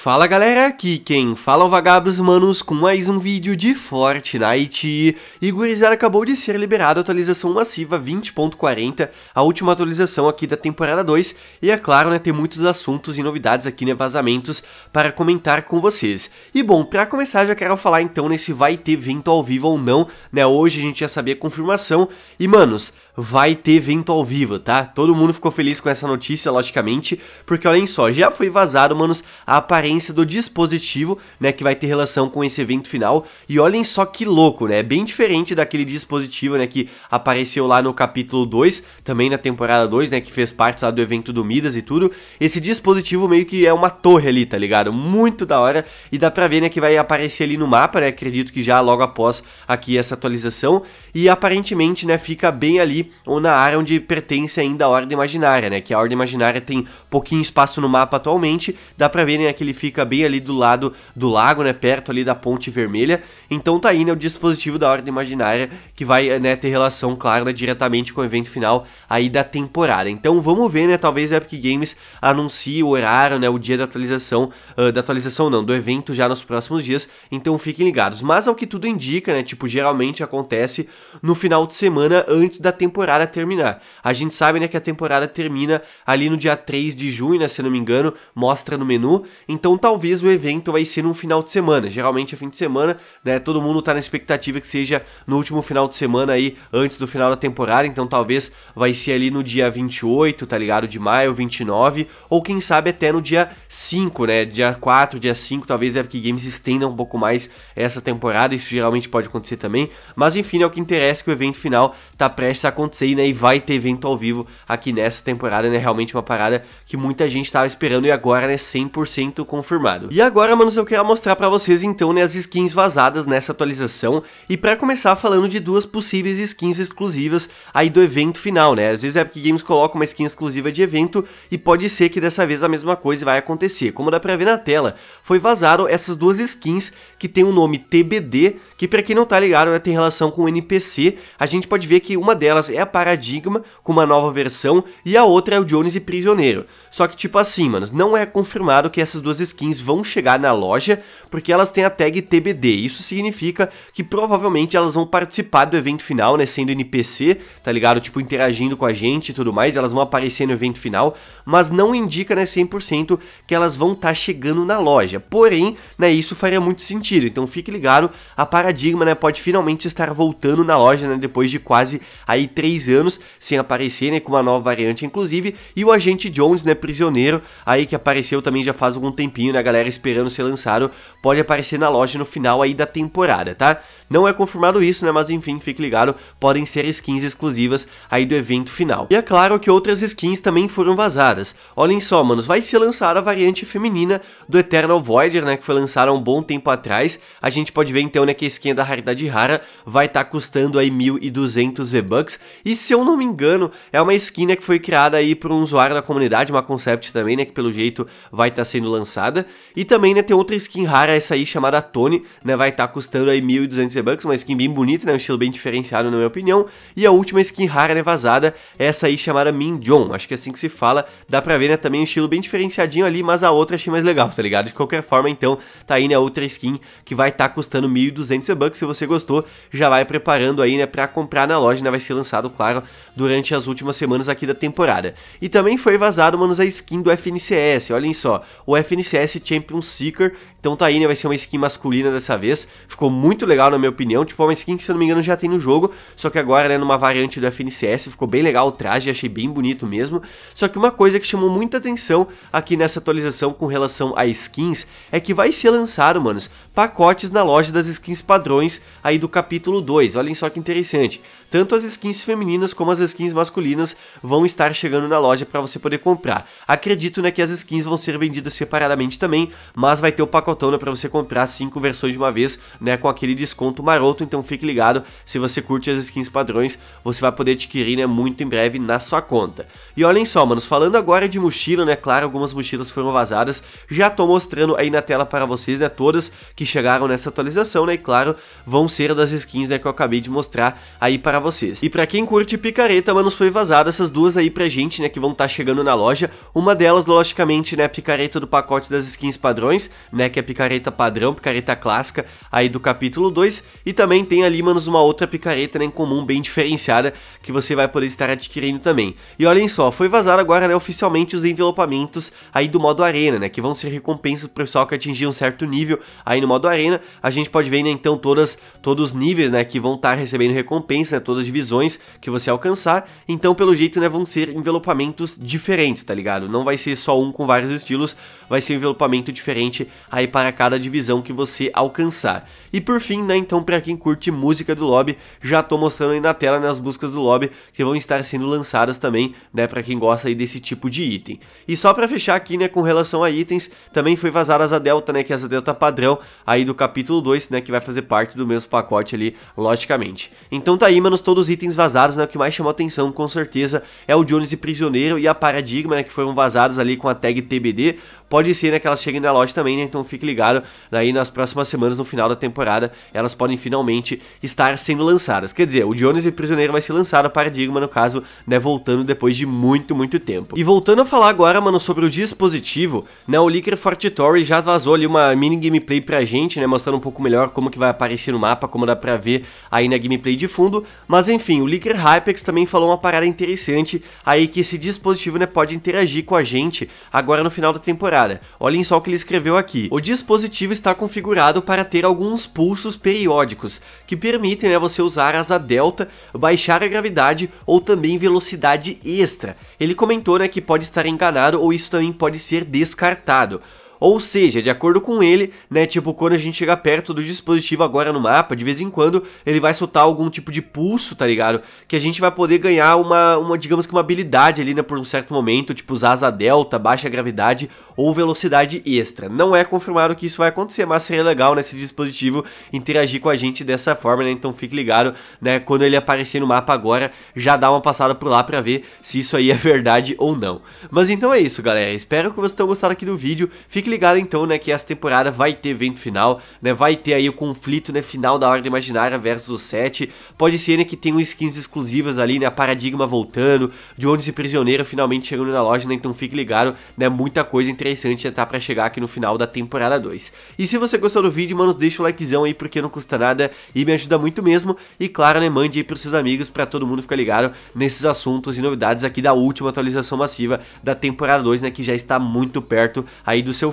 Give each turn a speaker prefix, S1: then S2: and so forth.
S1: Fala galera, aqui quem fala é o Vagabos Manos com mais um vídeo de Fortnite. E gurizada, acabou de ser liberada a atualização massiva 20.40, a última atualização aqui da temporada 2. E é claro, né, tem muitos assuntos e novidades aqui, né, vazamentos para comentar com vocês. E bom, pra começar já quero falar então nesse vai ter evento ao vivo ou não, né, hoje a gente já sabia a confirmação. E manos, vai ter evento ao vivo, tá? Todo mundo ficou feliz com essa notícia, logicamente, porque olhem só, já foi vazado, manos, a aparência do dispositivo, né, que vai ter relação com esse evento final, e olhem só que louco, né, bem diferente daquele dispositivo, né, que apareceu lá no capítulo 2, também na temporada 2, né, que fez parte lá do evento do Midas e tudo, esse dispositivo meio que é uma torre ali, tá ligado? Muito da hora, e dá pra ver, né, que vai aparecer ali no mapa, né, acredito que já logo após aqui essa atualização, e aparentemente, né, fica bem ali ou na área onde pertence ainda a Ordem Imaginária, né? Que a Ordem Imaginária tem pouquinho espaço no mapa atualmente, dá pra ver, né, que ele fica bem ali do lado do lago, né, perto ali da Ponte Vermelha. Então tá aí, né, o dispositivo da Ordem Imaginária que vai, né, ter relação, claro, né, diretamente com o evento final aí da temporada. Então vamos ver, né, talvez a Epic Games anuncie o horário, né, o dia da atualização, uh, da atualização não, do evento já nos próximos dias, então fiquem ligados. Mas ao que tudo indica, né, tipo, geralmente acontece no final de semana antes da temporada temporada terminar. A gente sabe, né, que a temporada termina ali no dia 3 de junho, né, se não me engano, mostra no menu. Então talvez o evento vai ser num final de semana. Geralmente é fim de semana, né? Todo mundo tá na expectativa que seja no último final de semana aí, antes do final da temporada. Então talvez vai ser ali no dia 28, tá ligado? De maio, 29, ou quem sabe até no dia 5, né? Dia 4, dia 5, talvez a Epic Games estenda um pouco mais essa temporada. Isso geralmente pode acontecer também. Mas enfim, é o que interessa é que o evento final tá prestes a acontecer né, e vai ter evento ao vivo aqui nessa temporada, né? Realmente uma parada que muita gente estava esperando e agora é né, 100% confirmado. E agora, manos, eu queria mostrar para vocês então né, as skins vazadas nessa atualização e para começar falando de duas possíveis skins exclusivas aí do evento final, né? Às vezes a Epic Games coloca uma skin exclusiva de evento e pode ser que dessa vez a mesma coisa vai acontecer. Como dá para ver na tela, foi vazado essas duas skins que tem o nome TBD que para quem não tá ligado, né, tem relação com o NPC. A gente pode ver que uma delas é a Paradigma, com uma nova versão, e a outra é o Jones e Prisioneiro. Só que tipo assim, mano, não é confirmado que essas duas skins vão chegar na loja, porque elas têm a tag TBD. Isso significa que provavelmente elas vão participar do evento final, né, sendo NPC, tá ligado? Tipo interagindo com a gente e tudo mais, elas vão aparecer no evento final, mas não indica, né, 100% que elas vão estar tá chegando na loja. Porém, né, isso faria muito sentido. Então fique ligado, a Paradigma paradigma, né, pode finalmente estar voltando na loja, né, depois de quase aí três anos sem aparecer, né, com uma nova variante, inclusive, e o agente Jones, né, prisioneiro, aí que apareceu também já faz algum tempinho, né, a galera esperando ser lançado, pode aparecer na loja no final aí da temporada, tá? Não é confirmado isso, né, mas enfim, fique ligado, podem ser skins exclusivas aí do evento final. E é claro que outras skins também foram vazadas. Olhem só, manos, vai ser lançada a variante feminina do Eternal Voyager, né, que foi lançada há um bom tempo atrás. A gente pode ver então, né, que esse skin da raridade rara vai estar tá custando aí 1.200 V-Bucks, e se eu não me engano, é uma skin né, que foi criada aí por um usuário da comunidade, uma concept também, né, que pelo jeito vai estar tá sendo lançada, e também né, tem outra skin rara, essa aí chamada Tony, né, vai estar tá custando aí 1.200 V-Bucks, uma skin bem bonita, né, um estilo bem diferenciado na minha opinião, e a última skin rara né, vazada, é essa aí chamada Minjon. acho que é assim que se fala, dá pra ver né, também um estilo bem diferenciadinho ali, mas a outra achei mais legal, tá ligado? De qualquer forma, então, tá aí né, outra skin que vai estar tá custando 1.200 Pizza Bucks. Se você gostou, já vai preparando aí, né, pra comprar na loja, né? Vai ser lançado, claro, durante as últimas semanas aqui da temporada. E também foi vazado, manos, a skin do FNCS. Olhem só, o FNCS Champion Seeker. Então tá aí, né? Vai ser uma skin masculina dessa vez. Ficou muito legal, na minha opinião. Tipo, é uma skin que, se eu não me engano, já tem no jogo. Só que agora, né, numa variante do FNCS. Ficou bem legal o traje, achei bem bonito mesmo. Só que uma coisa que chamou muita atenção aqui nessa atualização com relação a skins é que vai ser lançado, manos, pacotes na loja das skins padrões padrões aí do capítulo 2. Olhem só que interessante. Tanto as skins femininas como as skins masculinas vão estar chegando na loja para você poder comprar. Acredito né, que as skins vão ser vendidas separadamente também, mas vai ter o pacotão né, para você comprar 5 versões de uma vez né, com aquele desconto maroto. Então fique ligado, se você curte as skins padrões, você vai poder adquirir né, muito em breve na sua conta. E olhem só, manos, falando agora de mochila, né? Claro, algumas mochilas foram vazadas. Já estou mostrando aí na tela para vocês, né? Todas que chegaram nessa atualização, né? E claro, claro, vão ser das skins né, que eu acabei de mostrar aí para vocês. E para quem curte picareta, mano, foi vazado essas duas aí pra gente, né, que vão estar tá chegando na loja. Uma delas, logicamente, né, a picareta do pacote das skins padrões, né, que é a picareta padrão, picareta clássica aí do capítulo 2. E também tem ali, manos, uma outra picareta né, em comum bem diferenciada que você vai poder estar adquirindo também. E olhem só, foi vazado agora, né, oficialmente os envelopamentos aí do modo arena, né, que vão ser recompensas pro pessoal que atingir um certo nível aí no modo arena. A gente pode ver, né, então, todas todos os níveis, né, que vão estar tá recebendo recompensa, né, todas as divisões que você alcançar. Então, pelo jeito, né, vão ser envelopamentos diferentes, tá ligado? Não vai ser só um com vários estilos, vai ser um envelopamento diferente aí para cada divisão que você alcançar. E por fim, né, então para quem curte música do lobby, já tô mostrando aí na tela né, as buscas do lobby que vão estar sendo lançadas também, né, para quem gosta aí desse tipo de item. E só para fechar aqui, né, com relação a itens, também foi vazada a delta, né, que é a delta padrão aí do capítulo 2, né, que vai fazer fazer parte do mesmo pacote ali, logicamente. Então tá aí, manos, todos os itens vazados, né? O que mais chamou atenção, com certeza, é o Jones e Prisioneiro e a Paradigma, né? Que foram vazados ali com a tag TBD. Pode ser, né, que elas cheguem na loja também, né? Então fique ligado aí nas próximas semanas, no final da temporada, elas podem finalmente estar sendo lançadas. Quer dizer, o Jones e Prisioneiro vai ser lançado, a Paradigma, no caso, né, voltando depois de muito, muito tempo. E voltando a falar agora, mano, sobre o dispositivo, né? O Liquor Fortitory já vazou ali uma mini gameplay pra gente, né? Mostrando um pouco melhor como que vai vai aparecer no mapa, como dá pra ver aí na gameplay de fundo. Mas enfim, o Leaker Hypex também falou uma parada interessante aí que esse dispositivo né, pode interagir com a gente agora no final da temporada. Olhem só o que ele escreveu aqui. O dispositivo está configurado para ter alguns pulsos periódicos, que permitem né, você usar asa delta, baixar a gravidade ou também velocidade extra. Ele comentou né, que pode estar enganado ou isso também pode ser descartado. Ou seja, de acordo com ele, né, tipo, quando a gente chegar perto do dispositivo agora no mapa, de vez em quando ele vai soltar algum tipo de pulso, tá ligado? Que a gente vai poder ganhar uma, uma digamos que uma habilidade ali, né, por um certo momento, tipo usar asa delta, baixa gravidade ou velocidade extra. Não é confirmado que isso vai acontecer, mas seria legal nesse né, dispositivo interagir com a gente dessa forma, né? Então fique ligado, né, quando ele aparecer no mapa agora, já dá uma passada por lá pra ver se isso aí é verdade ou não. Mas então é isso, galera. Espero que vocês tenham gostado aqui do vídeo. Fique fique ligado então, né, que essa temporada vai ter evento final, né, vai ter aí o conflito, né, final da Ordem Imaginária versus o 7. Pode ser, né, que tenham skins exclusivas ali, né, a Paradigma voltando, de onde esse Prisioneiro finalmente chegando na loja, né, então fique ligado, né, muita coisa interessante já tá pra chegar aqui no final da temporada 2. E se você gostou do vídeo, mano, deixa o likezão aí, porque não custa nada e me ajuda muito mesmo. E claro, né, mande aí pros seus amigos pra todo mundo ficar ligado nesses assuntos e novidades aqui da última atualização massiva da temporada 2, né, que já está muito perto aí do seu